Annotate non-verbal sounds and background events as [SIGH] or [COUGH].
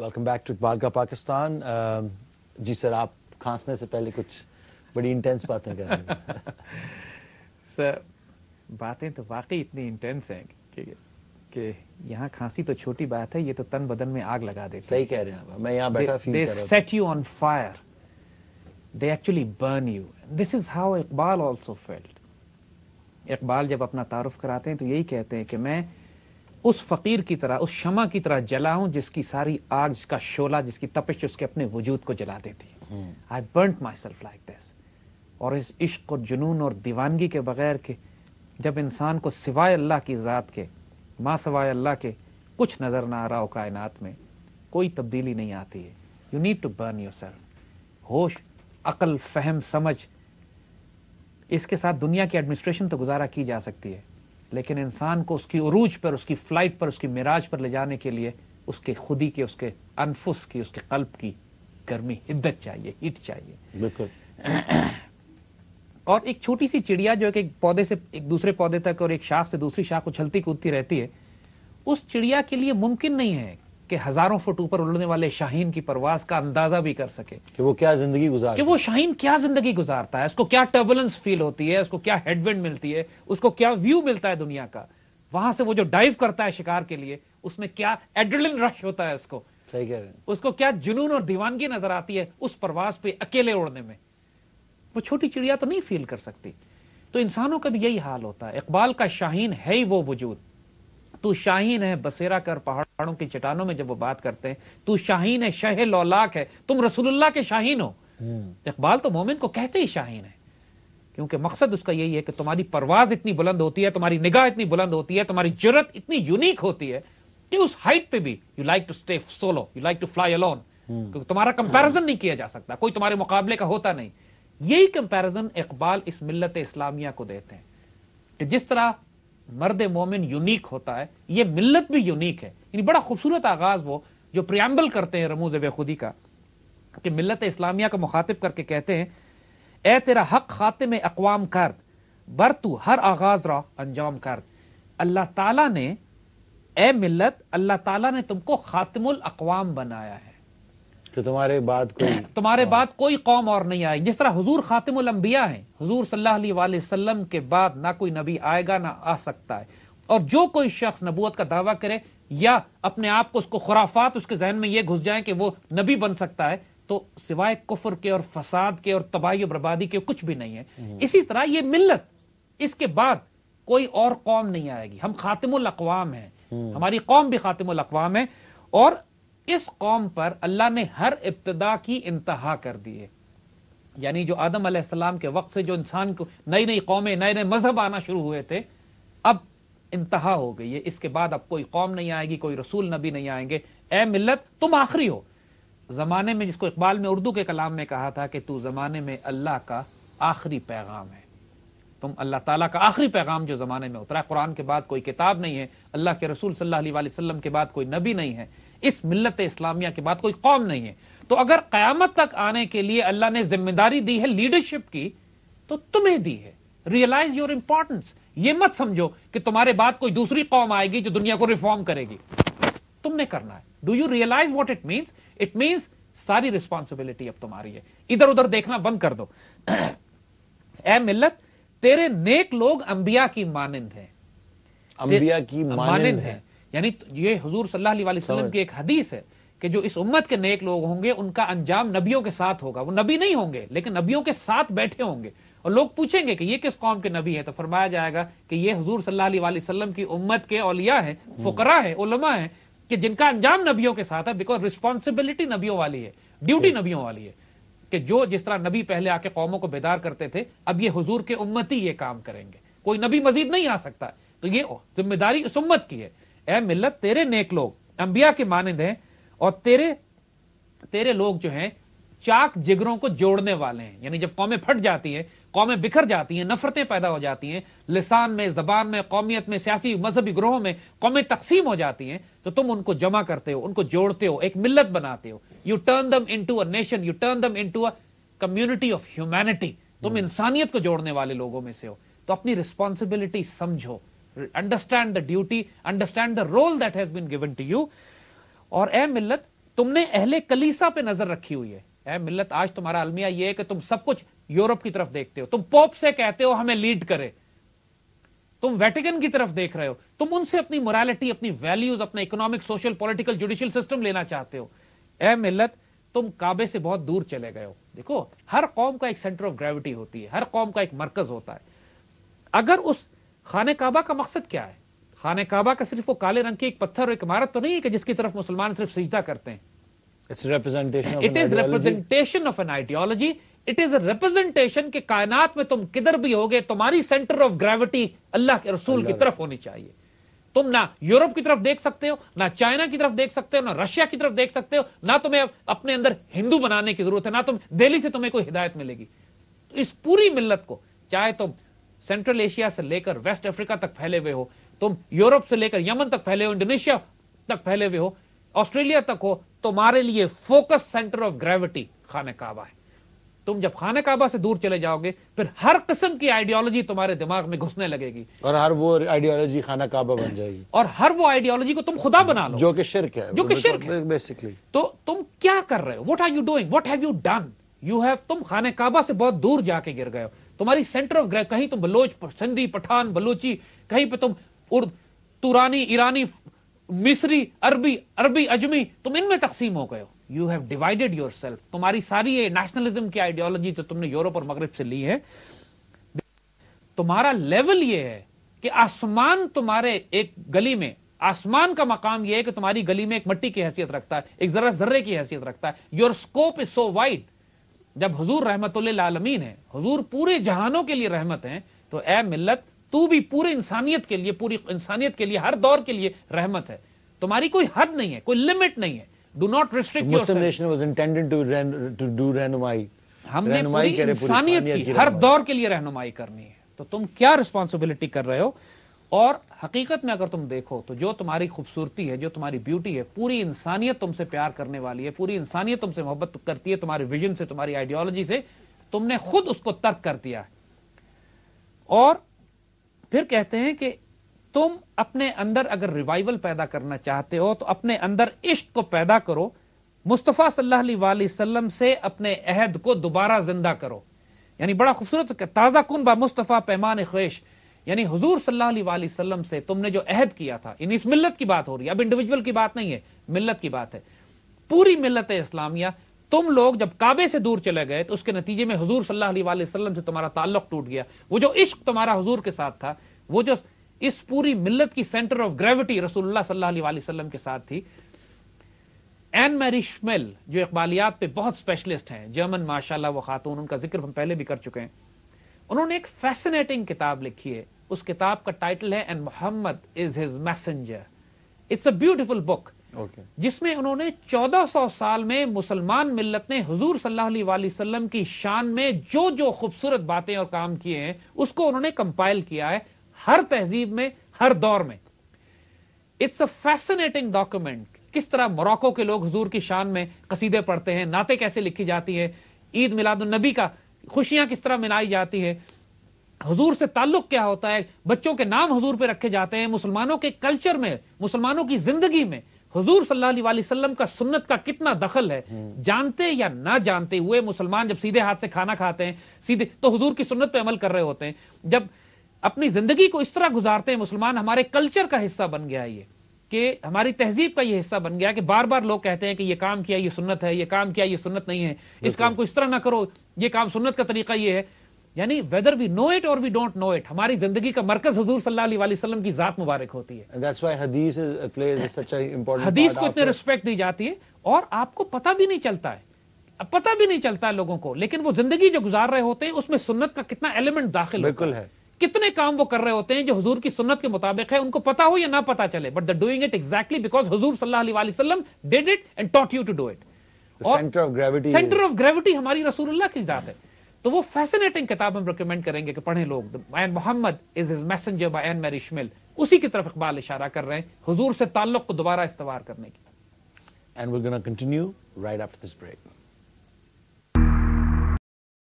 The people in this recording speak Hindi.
वेलकम बैक टू इकबाल का पाकिस्तान जी सर आप खांसने से पहले कुछ बड़ी इंटेंस बातें कर रहे हैं सर बातें तो वाकई इतनी इंटेंस हैं कि कि यहाँ खांसी तो छोटी बात है ये तो तन बदन में आग लगा देती सही कह रहे हैं मैं यहाँ बैठा feel they set you on fire they actually burn you this is how Iqbal also felt Iqbal जब अपना तारुफ कराते हैं तो यही कहते हैं कि मैं उस फकीर की तरह उस शमा की तरह जला हूं जिसकी सारी आग जिसका शोला जिसकी तपिश उसके अपने वजूद को जला देती I burnt myself like this और इस इश्क और जुनून और दीवानगी के बगैर के जब इंसान को सिवाय अल्लाह की ज़ात के माँ सिवाय अल्लाह के कुछ नज़र ना आ रहा हो कायनात में कोई तब्दीली नहीं आती है you need to burn yourself होश अकल फहम समझ इसके साथ दुनिया की एडमिनिस्ट्रेशन तो गुजारा की जा सकती है लेकिन इंसान को उसकी उरूज पर उसकी फ्लाइट पर उसकी मिराज पर ले जाने के लिए उसके खुदी के उसके अनफुस की उसके कल्प की गर्मी हिद्दत चाहिए हिट चाहिए बिल्कुल और एक छोटी सी चिड़िया जो एक पौधे से एक दूसरे पौधे तक और एक शाख से दूसरी शाख उछलती कूदती रहती है उस चिड़िया के लिए मुमकिन नहीं है के हजारों फुट ऊपर उड़ने वाले शाहीन की परवाज का अंदाजा भी कर सके कि वो क्या जिंदगी गुजार कि वो शाहीन क्या जिंदगी गुजारता है उसको क्या टर्बुलेंस फील होती है उसको क्या हेडविंड मिलती है उसको क्या व्यू मिलता है दुनिया का वहां से वो जो डाइव करता है शिकार के लिए उसमें क्या एड्रिलिन रश होता है उसको सही कह रहे हैं उसको क्या जुनून और दीवानगी नजर आती है उस परवास पे अकेले उड़ने में वो छोटी चिड़िया तो नहीं फील कर सकती तो इंसानों का भी यही हाल होता है इकबाल का शाहीन है ही वो वजूद तू शाहीन है बसेरा कर पहाड़ों की चट्टानों में जब वो बात करते हैं तू शाहीन है शह लौलाक है तुम रसूलुल्लाह के शाहीन हो हम्म। इकबाल तो मोमिन को कहते ही शाहीन है क्योंकि मकसद उसका यही है कि तुम्हारी परवाज इतनी बुलंद होती है तुम्हारी निगाह इतनी बुलंद होती है तुम्हारी जरूरत इतनी यूनिक होती है कि उस हाइट पे भी you like to stay solo you like to fly alone क्योंकि तुम्हारा कंपेरिजन नहीं किया जा सकता कोई तुम्हारे मुकाबले का होता नहीं यही कंपेरिजन इकबाल इस मिलत इस्लामिया को देते हैं कि जिस तरह मर्द मोमिन यूनिक होता है ये मिल्लत भी यूनिक है यानी बड़ा खूबसूरत आगाज वो जो प्रियम्बल करते हैं रमूज बेखुदी का कि मिलत इस्लामिया को मुखातिब करके कहते हैं ए तेरा हक खाते में अकवाम कर्द बर तू हर आगाज रहा अंजाम कर्द अल्लाह ताला ने ए मिलत अल्लाह ताला ने तुमको खातमुल अकवाम बनाया है कि तुम्हारे बाद कोई [CLEARS THROAT] तुम्हारे हाँ। बाद कोई कौम और नहीं आएगी जिस तरह हजूर खातिम अम्बिया हजूर सल्लल्लाहु अलैहि वसल्लम के बाद ना कोई नबी आएगा ना आ सकता है और जो कोई शख्स नबूत का दावा करे या अपने आप को उसको खुराफात उसके जहन में यह घुस जाए कि वो नबी बन सकता है तो सिवाय कुफर के और फसाद के और तबाही और बर्बादी के कुछ भी नहीं है हम्म। इसी तरह ये मिल्लत इसके बाद कोई और कौम नहीं आएगी हम खातिम अकवाम है हम्म। हमारी कौम भी खातिम अकवाम है और इस कौम पर अल्लाह ने हर इब्तदा की इंतहा कर दी है यानी जो आदम आदम के वक्त से जो इंसान को नई नई कौमें नए नए मजहब आना शुरू हुए थे अब इंतहा हो गई है इसके बाद अब कोई कौम नहीं आएगी कोई रसूल नबी नहीं आएंगे ए मिल्लत तुम आखिरी हो जमाने में जिसको इकबाल में उर्दू के कलाम में कहा था कि तू जमाने में अल्लाह का आखिरी पैगाम है तुम अल्लाह ताला का आखिरी पैगाम जो जमाने में उतरा कुरान के बाद कोई किताब नहीं है अल्लाह के रसूल सल्लल्लाहु अलैहि वसल्लम के बाद कोई नबी नहीं है इस मिलत इस्लामिया के बाद कोई कौम नहीं है तो अगर क्यामत तक आने के लिए अल्लाह ने जिम्मेदारी दी है लीडरशिप की तो तुम्हें दी है रियलाइज योर इंपॉर्टेंस ये मत समझो कि तुम्हारे बाद कोई दूसरी कौम आएगी जो दुनिया को रिफॉर्म करेगी तुमने करना है do you realize what it means it means सारी रिस्पॉन्सिबिलिटी अब तुम्हारी है इधर उधर देखना बंद कर दो [CLEARS THROAT] ए मिल्लत तेरे नेक लोग अंबिया की मानिंद है अंबिया की मानिंद है यानी ये हजूर सल्लाम की एक हदीस है कि जो इस उम्मत के नेक लोग होंगे उनका अंजाम नबियों के साथ होगा वो नबी नहीं होंगे लेकिन नबियों के साथ बैठे होंगे और लोग पूछेंगे कि ये किस कौम के नबी है तो फरमाया जाएगा कि ये हजूर सल्लाम की उम्मत के औलिया है हम्म। फकरा है उलमा है कि जिनका अंजाम नबियों के साथ है बिकॉज रिस्पॉन्सिबिलिटी नबियों वाली है ड्यूटी नबियों वाली है कि जो जिस तरह नबी पहले आके कौमों को बेदार करते थे अब ये हजूर के उम्मत ही ये काम करेंगे कोई नबी मजीद नहीं आ सकता तो ये जिम्मेदारी उस उम्मत की है ए मिल्लत तेरे नेक लोग अंबिया के मानद हैं और तेरे तेरे लोग जो हैं चाक जिगरों को जोड़ने वाले हैं यानी जब कौमें फट जाती हैं कौमें बिखर जाती हैं नफरतें पैदा हो जाती हैं लिसान में जबान में कौमियत में सियासी मजहबी ग्रोहों में कौमें तकसीम हो जाती हैं तो तुम उनको जमा करते हो उनको जोड़ते हो एक मिल्लत बनाते हो you turn them in a nation you turn them in a community of humanity तुम hmm. इंसानियत को जोड़ने वाले लोगों में से हो तो अपनी रिस्पॉन्सिबिलिटी समझो understand the duty, understand the role that has been given to you. और ए मिल्लत तुमने अहले कलीसा पे नजर रखी हुई है ए मिल्लत आज तुम्हारा अलमिया ये है कि तुम सब कुछ यूरोप की तरफ देखते हो तुम पोप से कहते हो हमें लीड करे तुम वेटिकन की तरफ देख रहे हो तुम उनसे अपनी मोरालिटी अपनी वैल्यूज अपना economic social political judicial system लेना चाहते हो ए मिल्लत तुम काबे से बहुत दूर चले गए हो देखो हर कौम का एक सेंटर ऑफ ग्रेविटी होती है हर कौम का एक मरकज होता है अगर उस खान काबा का मकसद क्या है खान काबा का सिर्फ वो काले रंग की एक पत्थर और एक इमारत तो नहीं है कि जिसकी तरफ मुसलमान सिर्फ सजदा करते हैं it's representation it is representation of an ideology it is representation के कायनात में तुम किधर भी होगे तुम्हारी सेंटर ऑफ ग्रेविटी अल्लाह के रसूल की तरफ होनी चाहिए तुम ना यूरोप की तरफ देख सकते हो ना चाइना की तरफ देख सकते हो ना रशिया की तरफ देख सकते हो ना तुम्हें अपने अंदर हिंदू बनाने की जरूरत है ना तुम दिल्ली से तुम्हें कोई हिदायत मिलेगी इस पूरी मिल्लत को चाहे तुम सेंट्रल एशिया से लेकर वेस्ट अफ्रीका तक फैले हुए हो तुम यूरोप से लेकर यमन तक फैले हो इंडोनेशिया तक फैले हुए हो ऑस्ट्रेलिया तक हो तुम्हारे लिए फोकस सेंटर ऑफ ग्रेविटी खाने काबा है तुम जब खाने काबा से दूर चले जाओगे फिर हर किस्म की आइडियोलॉजी तुम्हारे दिमाग में घुसने लगेगी और हर वो आइडियोलॉजी खाना काबा बन जाएगी और हर वो आइडियोलॉजी को तुम खुदा बना लो जो कि शिरक है जो कि शिरक तो है बेसिकली तो तुम क्या कर रहे हो what are you doing what have you done you have तुम खाने काबा से बहुत दूर जाके गिर गए हो तुम्हारी सेंटर ऑफ ग्रह कहीं तुम बलोच सिंधी पठान बलोची कहीं पे तुम उर्द तुरानी ईरानी मिस्री अरबी अरबी अजमी तुम इनमें तकसीम हो गए हो you have divided yourself तुम्हारी सारी ये नेशनलिज्म की आइडियोलॉजी जो तुमने यूरोप और मगरब से ली है तुम्हारा लेवल ये है कि आसमान तुम्हारे एक गली में आसमान का मकाम यह है कि तुम्हारी गली में एक मट्टी की हैसियत रखता है एक जरा जर्रे की हैसियत रखता है your scope is so wide जब हजूर रहमत आलमीन है हजूर पूरे जहानों के लिए रहमत हैं तो ए मिल्लत तू भी पूरे इंसानियत के लिए पूरी इंसानियत के लिए हर दौर के लिए रहमत है तुम्हारी कोई हद नहीं है कोई लिमिट नहीं है डू नॉट रिस्ट्रिक्ट मुस्लिम रहनुमाई हमने इंसानियत की हर दौर के लिए रहनुमाई करनी है तो तुम क्या रिस्पॉन्सिबिलिटी कर रहे हो और हकीकत में अगर तुम देखो तो जो तुम्हारी खूबसूरती है जो तुम्हारी ब्यूटी है पूरी इंसानियत तुमसे प्यार करने वाली है पूरी इंसानियत तुमसे मोहब्बत करती है तुम्हारे विजन से तुम्हारी आइडियोलॉजी से तुमने खुद उसको तर्क कर दिया है और फिर कहते हैं कि तुम अपने अंदर अगर रिवाइवल पैदा करना चाहते हो तो अपने अंदर इश्क को पैदा करो मुस्तफ़ा सल्लाम से अपने अहद को दोबारा जिंदा करो यानी बड़ा खूबसूरत ताज़ा कुन बा मुस्तफ़ा पैमान ख्वेश यानी हजूर सल्लल्लाहु से तुमने जो अहद किया था इस मिलत की बात हो रही है अब इंडिविजुअल की बात नहीं है मिल्लत की बात है पूरी है इस्लामिया तुम लोग जब काबे से दूर चले गए तो उसके नतीजे में हजूर सल्लल्लाहु से तुम्हारा ताल्लुक टूट गया वो जो इश्क तुम्हारा हजूर के साथ था वो जो इस पूरी मिलत की सेंटर ऑफ ग्रेविटी रसूलुल्लाह सल्लल्लाहु अलैहि वसल्लम के साथ थी एन मैरी शमेल जो इकबालियात पे बहुत स्पेशलिस्ट हैं जर्मन माशाल्लाह वो खातून उनका जिक्र हम पहले भी कर चुके हैं उन्होंने एक फैसिनेटिंग किताब लिखी है उस किताब का टाइटल है and Muhammad is his messenger it's a beautiful book जिसमें उन्होंने 1400 साल में मुसलमान मिल्लत ने हजूर सल्लाम की शान में जो जो खूबसूरत बातें और काम किए हैं उसको उन्होंने कंपाइल किया है हर तहजीब में हर दौर में इट्स अ फैसिनेटिंग डॉक्यूमेंट किस तरह मोरक्को के लोग हजूर की शान में कसीदे पढ़ते हैं नाते कैसे लिखी जाती है ईद मिलाद नबी का खुशियां किस तरह मनाई जाती है हजूर से ताल्लुक क्या होता है बच्चों के नाम हजूर पे रखे जाते हैं मुसलमानों के कल्चर में मुसलमानों की जिंदगी में हजूर सल्लाम का सुन्नत का कितना दखल है हम्म। जानते या ना जानते हुए मुसलमान जब सीधे हाथ से खाना खाते हैं सीधे तो हजूर की सुन्नत पे अमल कर रहे होते हैं जब अपनी जिंदगी को इस तरह गुजारते हैं मुसलमान हमारे कल्चर का हिस्सा बन गया ये कि हमारी तहजीब का ये हिस्सा बन गया कि बार बार लोग कहते हैं कि ये काम किया ये सुन्नत है ये काम किया ये सुन्नत नहीं है इस काम को इस तरह ना करो ये काम सुन्नत का तरीका ये है यानी वेदर वी नो इट और वी डोंट नो इट हमारी जिंदगी का मरकज हजूर सल्लाम की जात मुबारक होती है हदीस को इतने रिस्पेक्ट दी जाती है और आपको पता भी नहीं चलता है पता भी नहीं चलता है लोगों को लेकिन वो जिंदगी जो गुजार रहे होते हैं उसमें सुन्नत का कितना एलिमेंट दाखिल बिल्कुल है कितने काम वो कर रहे होते हैं जो हजूर की सुन्नत के मुताबिक है उनको पता हो या ना पता चले but the doing it exactly because हजूर सल्लाम did it and taught you to do it centre of gravity centre of gravity हमारी रसूल की जात है तो वो फैसिनेटिंग किताब हम रिकमेंड करेंगे कि पढ़ें लोग and Muhammad is is messenger by Annemarie Schimmel उसी की तरफ इकबाल इशारा कर रहे हैं हुजूर से ताल्लुक को दोबारा इस्तेवाल करने की and we gonna continue right after this break